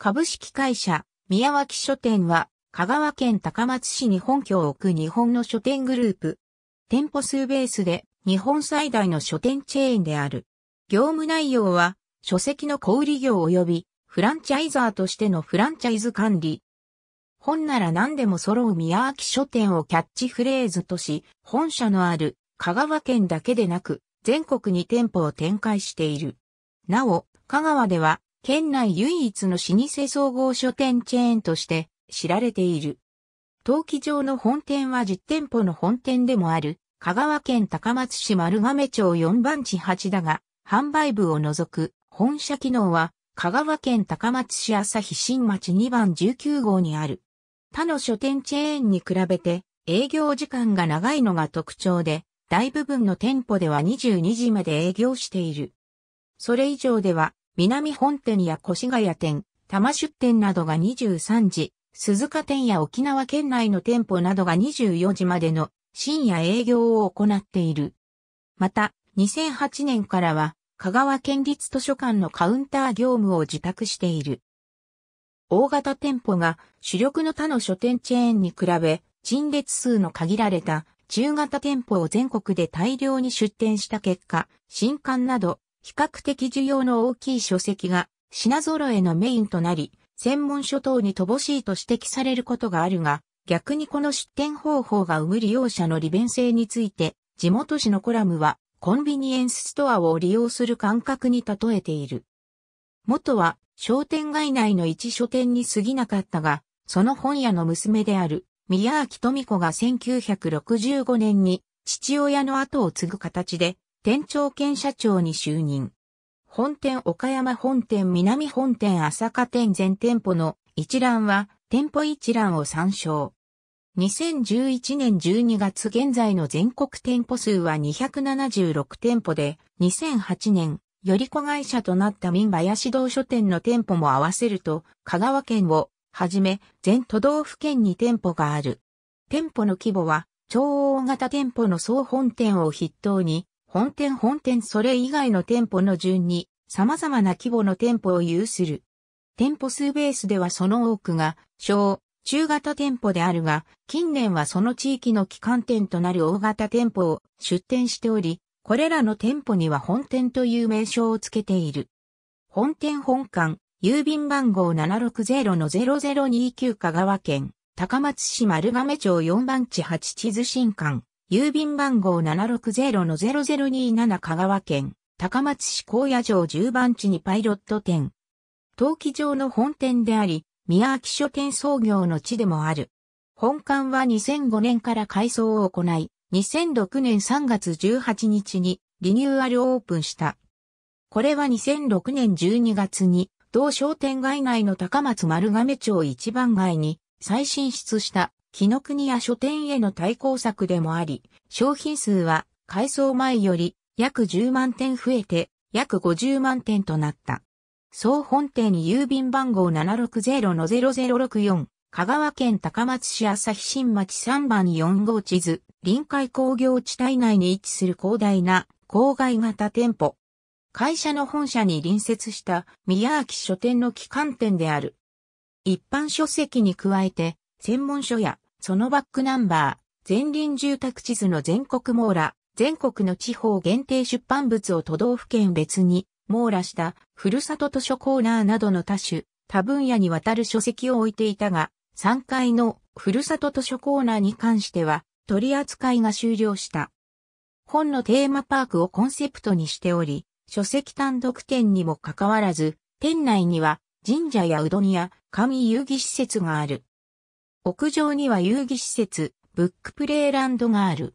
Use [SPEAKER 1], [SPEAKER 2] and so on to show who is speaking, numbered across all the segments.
[SPEAKER 1] 株式会社、宮脇書店は、香川県高松市に本拠を置く日本の書店グループ。店舗数ベースで、日本最大の書店チェーンである。業務内容は、書籍の小売業及び、フランチャイザーとしてのフランチャイズ管理。本なら何でも揃う宮脇書店をキャッチフレーズとし、本社のある香川県だけでなく、全国に店舗を展開している。なお、香川では県内唯一の老舗総合書店チェーンとして知られている。陶器場の本店は実店舗の本店でもある、香川県高松市丸亀町4番地8だが、販売部を除く本社機能は、香川県高松市朝日新町2番19号にある。他の書店チェーンに比べて営業時間が長いのが特徴で、大部分の店舗では22時まで営業している。それ以上では南本店や越谷店、多摩出店などが23時、鈴鹿店や沖縄県内の店舗などが24時までの深夜営業を行っている。また、2008年からは、香川県立図書館のカウンター業務を受託している。大型店舗が主力の他の書店チェーンに比べ、陳列数の限られた中型店舗を全国で大量に出店した結果、新刊など比較的需要の大きい書籍が品揃えのメインとなり、専門書等に乏しいと指摘されることがあるが、逆にこの出店方法が生む利用者の利便性について、地元紙のコラムはコンビニエンスストアを利用する感覚に例えている。元は商店街内の一書店に過ぎなかったが、その本屋の娘である宮脇富子が1965年に父親の後を継ぐ形で店長兼社長に就任。本店岡山本店南本店朝霞店全店舗の一覧は店舗一覧を参照。2011年12月現在の全国店舗数は276店舗で、2008年、より子会社となった民林堂書店の店舗も合わせると、香川県をはじめ全都道府県に店舗がある。店舗の規模は、超大型店舗の総本店を筆頭に、本店本店それ以外の店舗の順に様々な規模の店舗を有する。店舗数ベースではその多くが小、中型店舗であるが、近年はその地域の基幹店となる大型店舗を出店しており、これらの店舗には本店という名称をつけている。本店本館、郵便番号760-0029香川県、高松市丸亀町4番地8地図新館。郵便番号760-0027香川県、高松市高野城10番地にパイロット店。陶器場の本店であり、宮秋書店創業の地でもある。本館は2005年から改装を行い、2006年3月18日にリニューアルオープンした。これは2006年12月に、同商店街内の高松丸亀町一番街に再進出した木の国や書店への対抗策でもあり、商品数は改装前より約10万点増えて約50万点となった。総本店に郵便番号760-0064、香川県高松市朝日新町3番4号地図、臨海工業地帯内に位置する広大な郊外型店舗。会社の本社に隣接した宮脇書店の機関店である。一般書籍に加えて、専門書やそのバックナンバー、前輪住宅地図の全国網羅、全国の地方限定出版物を都道府県別に網羅したふるさと図書コーナーなどの多種、多分野にわたる書籍を置いていたが、3階のふるさと図書コーナーに関しては取り扱いが終了した。本のテーマパークをコンセプトにしており、書籍単独店にもかかわらず、店内には神社やうどんや神遊戯施設がある。屋上には遊戯施設、ブックプレイランドがある。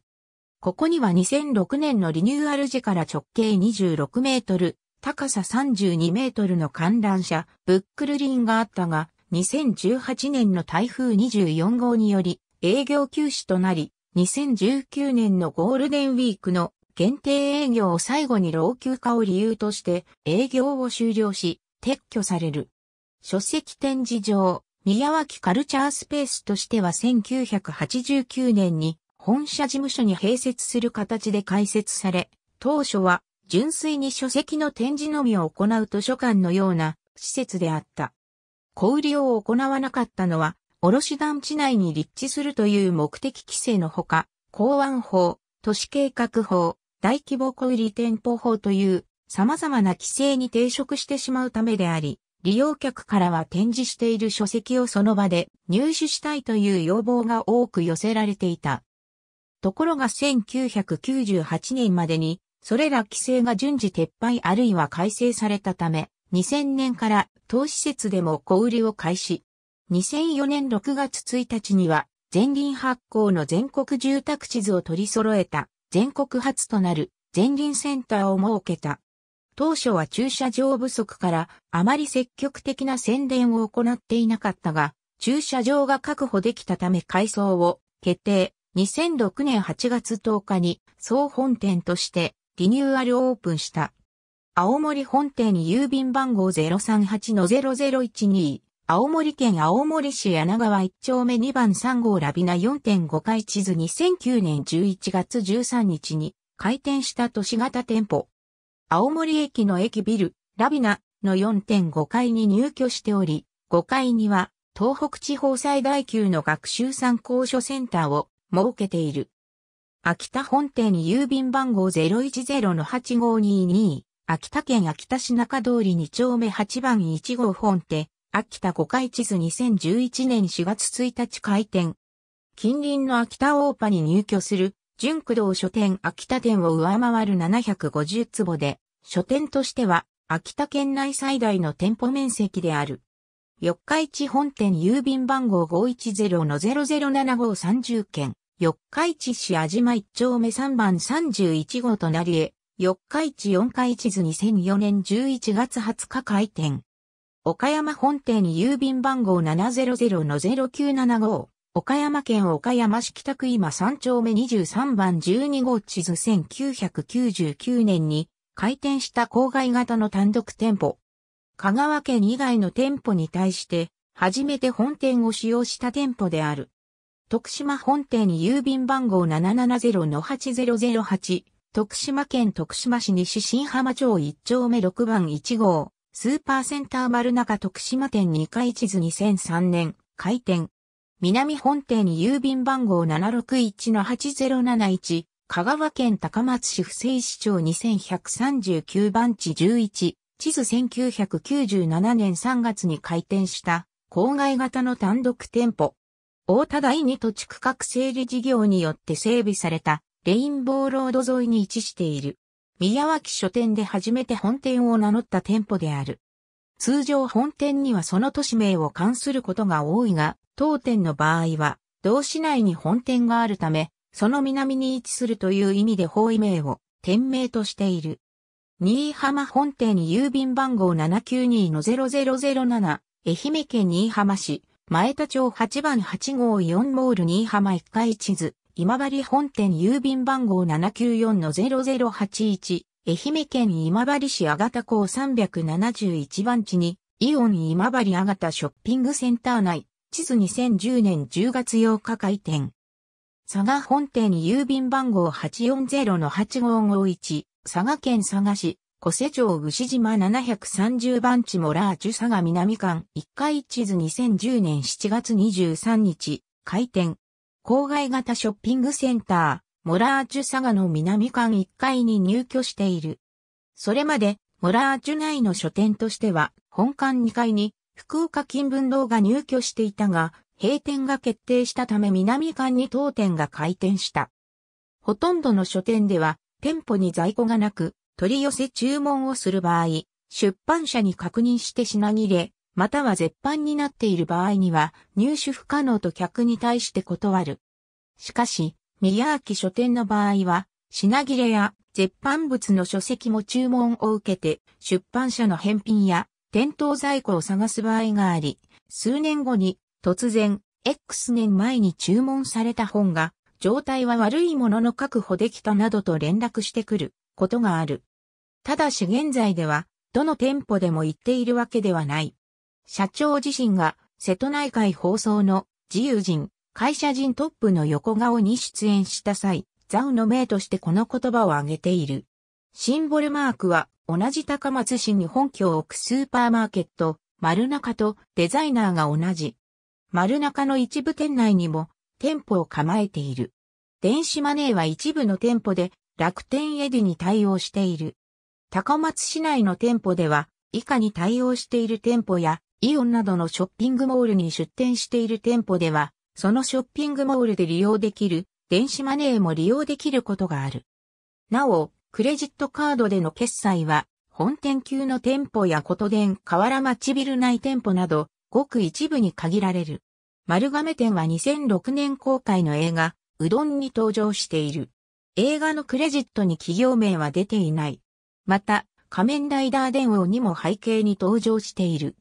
[SPEAKER 1] ここには2006年のリニューアル時から直径26メートル、高さ32メートルの観覧車、ブックルリンがあったが、2018年の台風24号により営業休止となり、2019年のゴールデンウィークの限定営業を最後に老朽化を理由として営業を終了し、撤去される。書籍展示場、宮脇カルチャースペースとしては1989年に本社事務所に併設する形で開設され、当初は純粋に書籍の展示のみを行う図書館のような施設であった。小売りを行わなかったのは、卸団地内に立地するという目的規制のほか、港湾法、都市計画法、大規模小売店舗法という様々な規制に抵触してしまうためであり、利用客からは展示している書籍をその場で入手したいという要望が多く寄せられていた。ところが1998年までに、それら規制が順次撤廃あるいは改正されたため、2000年から当施設でも小売りを開始。2004年6月1日には、前輪発行の全国住宅地図を取り揃えた、全国初となる前輪センターを設けた。当初は駐車場不足からあまり積極的な宣伝を行っていなかったが、駐車場が確保できたため改装を決定。2006年8月10日に総本店としてリニューアルオープンした。青森本店に郵便番号038-0012、青森県青森市柳川1丁目2番3号ラビナ4.5回地図2009年11月13日に開店した都市型店舗。青森駅の駅ビル、ラビナの4.5階に入居しており、5階には東北地方最大級の学習参考書センターを設けている。秋田本店郵便番号010-8522、秋田県秋田市中通り2丁目8番1号本店、秋田5階地図2011年4月1日開店。近隣の秋田大パに入居する純駆動書店秋田店を上回る750坪で、書店としては秋田県内最大の店舗面積である。四日市本店郵便番号510-007530件、四日市市安島一丁目3番31号となりえ、四日市四日市図2004年11月20日開店。岡山本店郵便番号700-0975、岡山県岡山市北区今3丁目23番12号地図1999年に開店した郊外型の単独店舗。香川県以外の店舗に対して、初めて本店を使用した店舗である。徳島本店郵便番号770-8008、徳島県徳島市西新浜町1丁目6番1号、スーパーセンター丸中徳島店2階地図2003年、開店。南本店郵便番号761-8071、香川県高松市不正市長2139番地11、地図1997年3月に開店した郊外型の単独店舗。大田第二土地区画整理事業によって整備されたレインボーロード沿いに位置している。宮脇書店で初めて本店を名乗った店舗である。通常本店にはその都市名を冠することが多いが、当店の場合は、同市内に本店があるため、その南に位置するという意味で方位名を店名としている。新居浜本店郵便番号792-0007、愛媛県新居浜市、前田町8番8号4モール新居浜1階地図、今治本店郵便番号794-0081、愛媛県今治市あがた港371番地に、イオン今治あがたショッピングセンター内、地図2010年10月8日開店。佐賀本店郵便番号840-8551、佐賀県佐賀市、小瀬町牛島730番地モラージュ佐賀南間1階地図2010年7月23日、開店。郊外型ショッピングセンター。モラージュ佐賀の南館1階に入居している。それまで、モラージュ内の書店としては、本館2階に、福岡金文堂が入居していたが、閉店が決定したため南館に当店が開店した。ほとんどの書店では、店舗に在庫がなく、取り寄せ注文をする場合、出版社に確認して品切れ、または絶版になっている場合には、入手不可能と客に対して断る。しかし、宮脇書店の場合は、品切れや絶版物の書籍も注文を受けて、出版社の返品や店頭在庫を探す場合があり、数年後に突然 X 年前に注文された本が状態は悪いものの確保できたなどと連絡してくることがある。ただし現在ではどの店舗でも行っているわけではない。社長自身が瀬戸内海放送の自由人会社人トップの横顔に出演した際、ザウの名としてこの言葉を挙げている。シンボルマークは、同じ高松市に本拠を置くスーパーマーケット、丸中とデザイナーが同じ。丸中の一部店内にも店舗を構えている。電子マネーは一部の店舗で楽天エディに対応している。高松市内の店舗では以下に対応している店舗やイオンなどのショッピングモールに出店している店舗ではそのショッピングモールで利用できる電子マネーも利用できることがある。なお、クレジットカードでの決済は、本店級の店舗や琴電河原町ビル内店舗など、ごく一部に限られる。丸亀店は2006年公開の映画、うどんに登場している。映画のクレジットに企業名は出ていない。また、仮面ライダー電王にも背景に登場している。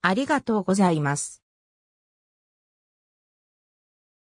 [SPEAKER 1] ありがとうございます。